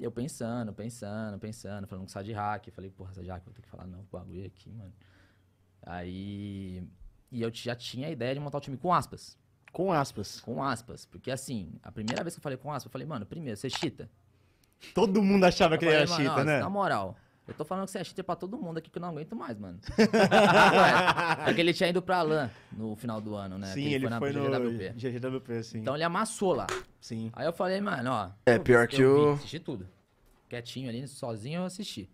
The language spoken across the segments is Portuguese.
eu pensando, pensando, pensando, falando com o Sad Falei, porra, Sad vou ter que falar não, bagulho aqui, mano. Aí. E eu já tinha a ideia de montar o time com aspas. Com aspas. Com aspas. Porque assim, a primeira vez que eu falei com aspas, eu falei, mano, primeiro, você chita. Todo mundo achava eu que ele era chita, né? Na moral, eu tô falando que você é cheater pra todo mundo aqui que eu não aguento mais, mano. é que ele tinha ido pra LAN no final do ano, né? Sim, ele, ele, foi, na no GGWP. GGWP, sim. Então ele amassou lá. Sim. Aí eu falei, mano, ó. É, pior que o. Assisti tudo. Quietinho ali, sozinho eu assisti.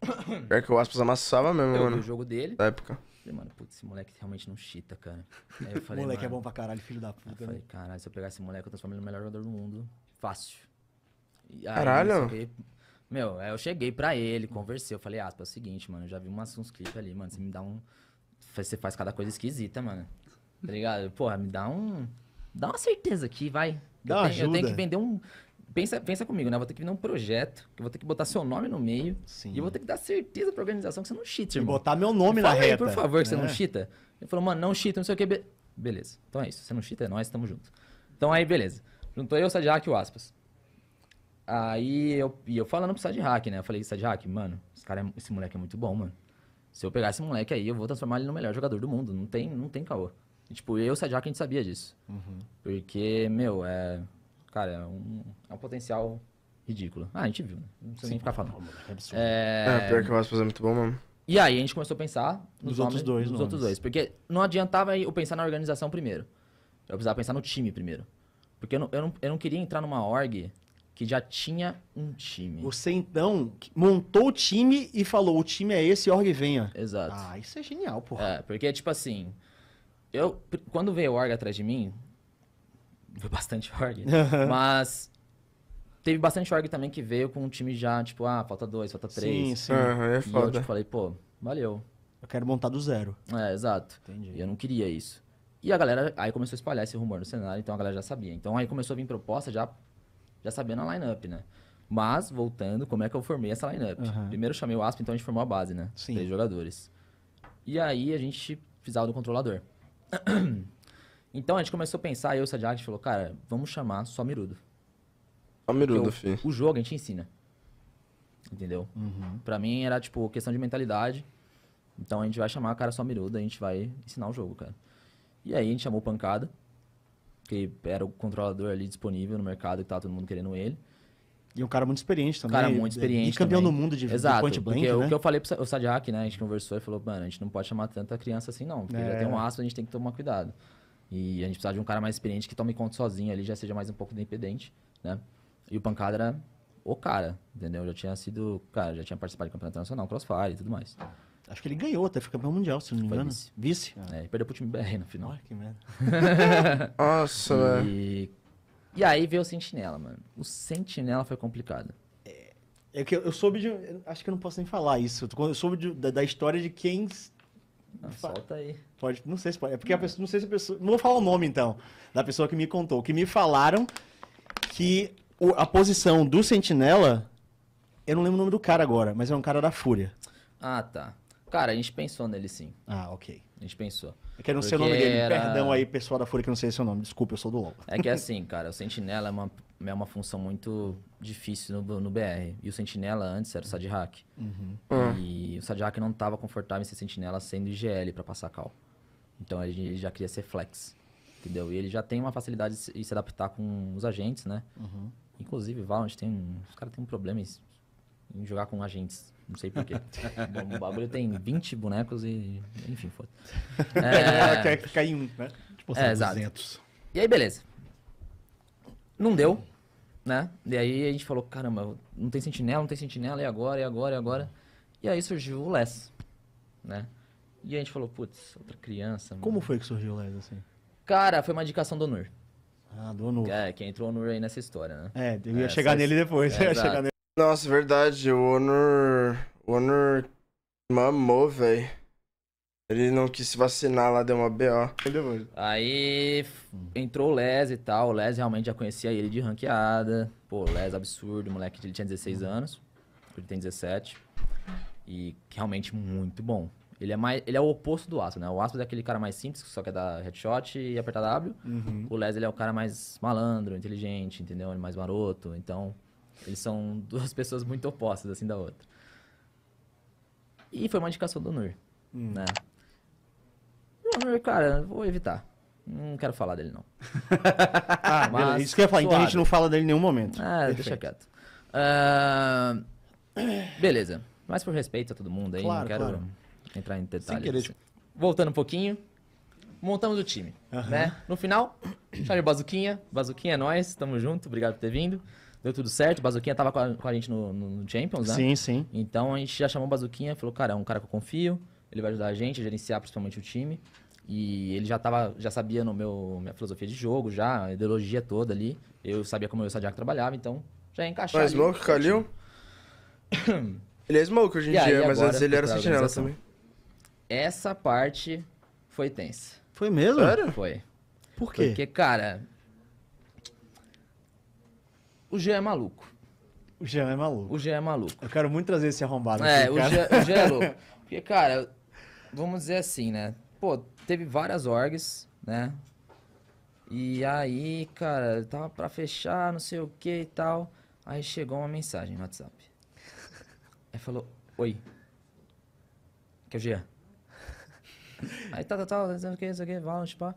Pior que o Aspas amassava mesmo, eu mano. o jogo dele. Da época. Falei, mano, putz, esse moleque realmente não chita, cara. Aí eu falei, moleque é mano, é bom pra caralho, filho da puta. Aí eu falei, né? caralho, se eu pegar esse moleque, eu transformo ele no melhor jogador do mundo. Fácil. Aí, caralho. Meu, eu cheguei pra ele, conversei, eu falei, aspa, ah, é o seguinte, mano, eu já vi umas, uns clipes ali, mano, você me dá um... Você faz cada coisa esquisita, mano. Tá ligado? Porra, me dá um... Dá uma certeza aqui, vai. Dá eu, tenho, eu tenho que vender um... Pensa, pensa comigo, né? Eu vou ter que vender um projeto, que eu vou ter que botar seu nome no meio. Sim. E eu vou ter que dar certeza pra organização que você não cheat, irmão. E botar meu nome Fala na aí, reta. por favor, que você não é. cheata. Ele falou, mano, não cheata, não sei o que. Be... Beleza. Então é isso. Você não cheata, é nós, tamo junto. Então aí, beleza. Juntou eu, o Sadiaque, e o Aspas. Aí eu, e eu falando pro Sad Hack, né? Eu falei, Sad Hack, mano, esse, cara é, esse moleque é muito bom, mano. Se eu pegar esse moleque aí, eu vou transformar ele no melhor jogador do mundo. Não tem, não tem caô. E, tipo, eu e o Sad Hack, a gente sabia disso. Uhum. Porque, meu, é. Cara, é um, é um potencial ridículo. Ah, a gente viu, né? Não precisa nem ficar falando. É, absurdo. é... é pior que o Aspas fazer muito bom mesmo. E aí a gente começou a pensar nos, outros dois. Nos outros dois. Porque não adiantava eu pensar na organização primeiro. Eu precisava pensar no time primeiro. Porque eu não, eu não, eu não queria entrar numa org que já tinha um time. Você então montou o time e falou: o time é esse, org venha. Exato. Ah, isso é genial, porra. É, porque, tipo assim, eu, quando veio org atrás de mim, veio bastante org, mas teve bastante org também que veio com um time já, tipo, ah, falta dois, falta três. Sim, sim. Uhum, é foda. E eu tipo, falei, pô, valeu. Eu quero montar do zero. É, exato. Entendi. E eu não queria isso. E a galera, aí começou a espalhar esse rumor no cenário, então a galera já sabia. Então aí começou a vir proposta já já sabendo a lineup, né? Mas, voltando, como é que eu formei essa lineup? Uhum. Primeiro eu chamei o Asp, então a gente formou a base, né? Sim. Três jogadores. E aí a gente precisava do controlador. então a gente começou a pensar, eu e o Sadiak, a gente falou, cara, vamos chamar só Mirudo. Só Mirudo, filho. O jogo a gente ensina. Entendeu? Uhum. Pra mim era, tipo, questão de mentalidade. Então a gente vai chamar o cara só Mirudo, a gente vai ensinar o jogo, cara. E aí a gente chamou Pancada. Porque era o controlador ali disponível no mercado e estava todo mundo querendo ele. E um cara muito experiente também. cara muito experiente. E campeão também. do mundo de, Exato, point blank, porque né? o que eu falei pro o Sadiak, né? A gente conversou e falou, mano, a gente não pode chamar tanta criança assim não. Porque é. já tem um é. aço, a gente tem que tomar cuidado. E a gente precisa de um cara mais experiente que tome conta sozinho ali, já seja mais um pouco independente, né? E o Pancada era o cara, entendeu? Já tinha sido, cara, já tinha participado de campeonato nacional, crossfire e tudo mais. Acho que ele ganhou até, foi campeão mundial, se não me engano. Vice. vice? É, e perdeu pro time BR no final. Olha que merda. Nossa, velho. E... e aí veio o Sentinela, mano. O Sentinela foi complicado. É, é que eu, soube de. acho que eu não posso nem falar isso. Eu soube de, da, da, história de quem. Não, solta aí. Pode, não sei se pode. É porque a pessoa, não sei se a pessoa. Não vou falar o nome então, da pessoa que me contou. Que me falaram que o, a posição do Sentinela. Eu não lembro o nome do cara agora, mas é um cara da Fúria. Ah, tá. Cara, a gente pensou nele sim. Ah, ok. A gente pensou. É eu quero não sei o nome dele. Era... Perdão aí, pessoal da Fúria, que eu não sei seu nome. Desculpa, eu sou do LoL. É que é assim, cara, o Sentinela é uma, é uma função muito difícil no, no BR. E o Sentinela antes era o Sadhack. Uhum. Ah. E o Sadhack não estava confortável em ser Sentinela sendo IGL para passar cal. Então ele, já queria ser flex. Entendeu? E ele já tem uma facilidade de se adaptar com os agentes, né? Uhum. Inclusive, Valorant tem. Os caras têm um problema em jogar com agentes. Não sei porquê. o bagulho tem 20 bonecos e. Enfim, foda. É... é. Quer ficar em um, né? Tipo, assim, é, 200. E aí, beleza. Não deu, né? E aí a gente falou: caramba, não tem sentinela, não tem sentinela, e agora, e agora, e agora. E aí surgiu o Les, né? E a gente falou: putz, outra criança. Mano. Como foi que surgiu o Les assim? Cara, foi uma indicação do Nur. Ah, do Onur. É, que entrou o Onur aí nessa história, né? É, eu ia é, chegar nele depois. É, ia chegar nele. Nossa, verdade, o Honor. O Honor mamou, velho. Ele não quis se vacinar lá, deu uma BO. Aí entrou o Les e tal. O Les realmente já conhecia ele de ranqueada. Pô, Les absurdo, moleque. Ele tinha 16 uhum. anos. Ele tem 17. E realmente muito bom. Ele é, mais, ele é o oposto do Aspas, né? O Aspas é aquele cara mais simples, que só quer dar headshot e apertar W. Uhum. O Les, ele é o cara mais malandro, inteligente, entendeu? Ele é mais maroto. Então, eles são duas pessoas muito opostas, assim, da outra. E foi uma indicação do Nur, hum. né? O Nur, cara, vou evitar. Não quero falar dele, não. ah, Mas, isso que eu ia falar. Então a gente não fala dele em nenhum momento. É, ah, Perfeito. deixa quieto. Uh, beleza. Mas por respeito a todo mundo aí, claro, não quero claro. entrar em detalhes. Sem assim. Voltando um pouquinho, montamos o time, uhum. né? No final, Charlie Bazuquinha. Bazuquinha é nós, tamo junto, obrigado por ter vindo. Deu tudo certo, o Bazuquinha tava com a, com a gente no, no Champions, né? Sim, sim. Então a gente já chamou o Bazuquinha, falou, cara, é um cara que eu confio, ele vai ajudar a gente a gerenciar principalmente o time. E ele já tava, já sabia no meu minha filosofia de jogo, já, a ideologia toda ali. Eu sabia como eu e o Sadiaco trabalhava, então já encaixava. Mas Smoke, Kalil? ele é Smoke hoje em dia, mas antes ele era sentinela também. Essa parte foi tensa. Foi mesmo? Era? Foi. Por quê? Porque, cara, o Jean é maluco. O Jean é maluco. O Jean é maluco. Eu quero muito trazer esse arrombado. É, aqui, o, Jean, o Jean é louco. Porque, cara, vamos dizer assim, né? Pô, teve várias orgs, né? E aí, cara, tava pra fechar, não sei o que e tal. Aí chegou uma mensagem no WhatsApp. Aí falou, oi. Que é o Jean. Aí tá, tá, tá, não o que, não sei o que, pá.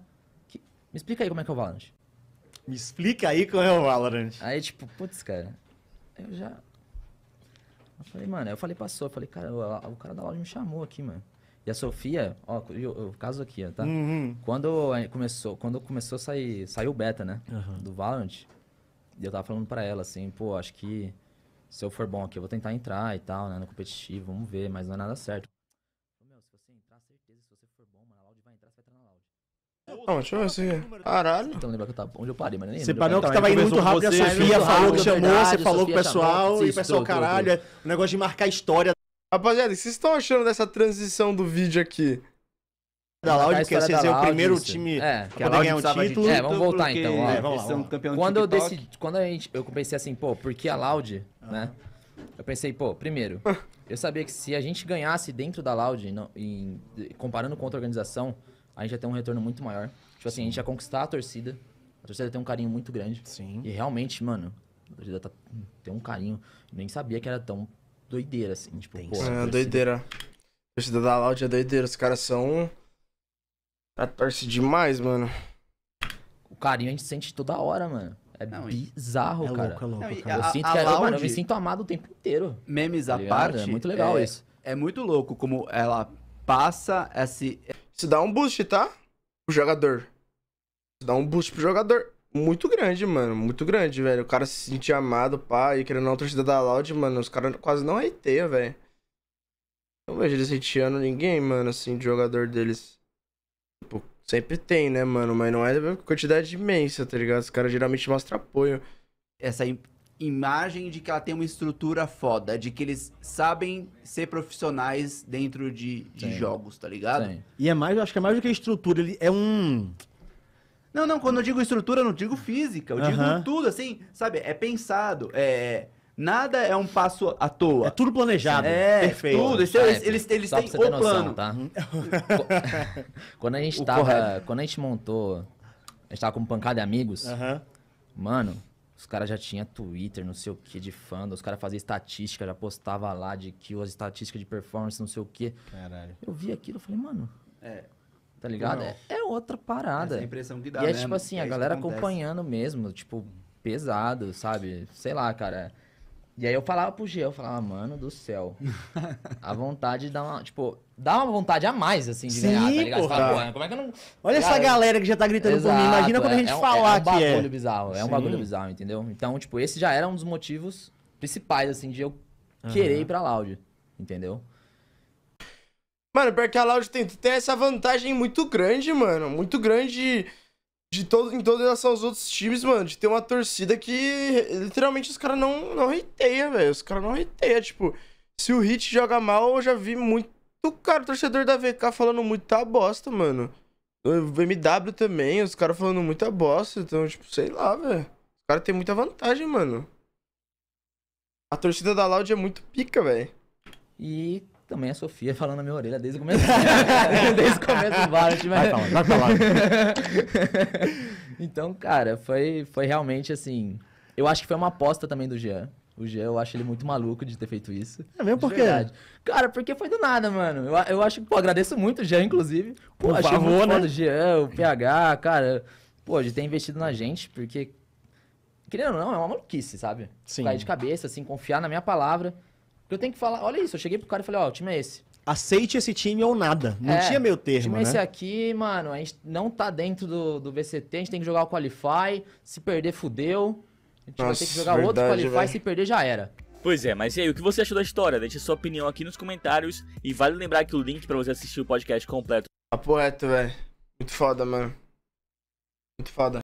Me explica aí como é que é o Valorant. Me explica aí qual é o Valorant. Aí, tipo, putz, cara, eu já. Eu falei, mano, eu falei, passou. Eu falei, cara, o, o cara da loja me chamou aqui, mano. E a Sofia, ó, o caso aqui, ó, tá? Uhum. Quando começou, quando começou a sair, saiu o beta, né? Uhum. Do Valorant. E eu tava falando pra ela, assim, pô, acho que se eu for bom aqui, eu vou tentar entrar e tal, né? No competitivo, vamos ver, mas não é nada certo. Não, deixa eu ver se. Caralho. Então lembra que eu tava onde eu parei, mas nem Você parou que tava indo muito rápido, e a Sofia falou que chamou, você falou com o tá pessoal, e o pessoal, caralho, é um negócio de marcar história. Rapaziada, o que vocês estão achando dessa transição do vídeo aqui? da Loud, porque vocês é o primeiro time é, que a poder ganhar um título. De... É, vamos voltar porque... então. Ó. É, vamos lá, vamos lá. Quando eu decidi, quando a gente, eu pensei assim, pô, por que a Loud, ah. né? Eu pensei, pô, primeiro, eu sabia que se a gente ganhasse dentro da Loud, não, em, comparando com outra organização, a gente já tem um retorno muito maior. Tipo assim, a gente já conquistar a torcida. A torcida tem um carinho muito grande. Sim. E realmente, mano, a torcida tá, tem um carinho. nem sabia que era tão doideira, assim. Tipo, pô, é, a doideira. A torcida da Loud é doideira. Os caras são. a tá torce demais, mano. O carinho a gente sente toda hora, mano. É não, bizarro, é cara. Louco, é louco, não, cara. Eu, a, sinto que, é Loud... eu me sinto amado o tempo inteiro. Memes à tá é parte. É muito legal é, isso. É muito louco como ela passa esse se dá um boost, tá? O jogador. Isso dá um boost pro jogador. Muito grande, mano. Muito grande, velho. O cara se sentir amado, pai, querendo não, torcida da Loud, mano. Os caras quase não reiteia velho. Não vejo eles hateando ninguém, mano, assim, de jogador deles. Tipo, sempre tem, né, mano? Mas não é quantidade imensa, tá ligado? Os caras geralmente mostram apoio. Essa, imagem de que ela tem uma estrutura foda, de que eles sabem ser profissionais dentro de, de jogos, tá ligado? Sim. E é mais, eu acho que é mais do que estrutura, ele é um. Não, não, quando eu digo estrutura, eu não digo física, eu uh -huh. digo tudo, assim, sabe? É pensado, é. Nada é um passo à toa. É tudo planejado. É, perfeito. Tudo. Eles, é, eles, eles têm o noção, plano. Tá? quando, a gente o tava, correto. quando a gente montou, a gente tava com pancada de amigos, uh -huh. mano, os caras já tinham Twitter, não sei o que, de fã. Os caras faziam estatística, já postava lá de que as estatísticas de performance, não sei o que. Caralho. Eu vi aquilo, eu falei, mano. É. Tá ligado? É, é, outra parada. Essa é a impressão que dá, E é né? tipo assim, é a galera acompanhando mesmo, tipo, pesado, sabe? Sei lá, cara. É e aí eu falava pro G, eu falava, mano do céu. A vontade dá uma. Tipo, dá uma vontade a mais, assim, de Sim, ganhar, tá ligado? Porra. Fala, porra, como é que eu não. Olha cara, essa galera que já tá gritando exato, por mim. Imagina quando é, a gente é falar é que. É um bagulho é. bizarro, é Sim. um bagulho bizarro, entendeu? Então, tipo, esse já era um dos motivos principais, assim, de eu uhum. querer ir pra Loud, entendeu? Mano, porque a Loud tem, tem essa vantagem muito grande, mano. Muito grande. De de todo, em toda relação aos outros times, mano, de ter uma torcida que literalmente os caras não, não reiteia velho. Os caras não reiteia tipo, se o Hit joga mal, eu já vi muito cara, torcedor da VK falando muita bosta, mano. O MW também, os caras falando muita bosta, então, tipo, sei lá, velho. Os caras têm muita vantagem, mano. A torcida da Loud é muito pica, velho. E também a Sofia falando na minha orelha desde o começo. desde o começo do Valorant. Mas... Vai falar, vai falar. então, cara, foi, foi realmente assim. Eu acho que foi uma aposta também do Jean. O Jean, eu acho ele muito maluco de ter feito isso. É mesmo por quê? Cara, porque foi do nada, mano. Eu, eu acho que, pô, agradeço muito o Jean, inclusive. Pô, por favor, né? O Jean, o PH, cara. Pô, de ter investido na gente, porque. Querendo ou não, é uma maluquice, sabe? Sim. Cair de cabeça, assim, confiar na minha palavra. Porque eu tenho que falar, olha isso, eu cheguei pro cara e falei, ó, oh, o time é esse. Aceite esse time ou nada. Não é, tinha meio termo, o time é né? esse aqui, mano, a gente não tá dentro do, do VCT, a gente tem que jogar o Qualify, se perder, fudeu. A gente Nossa, vai ter que jogar verdade, outro Qualify, véio. se perder, já era. Pois é, mas e aí, o que você achou da história? Deixa sua opinião aqui nos comentários e vale lembrar que o link para você assistir o podcast completo. Papo reto, velho. Muito foda, mano. Muito foda.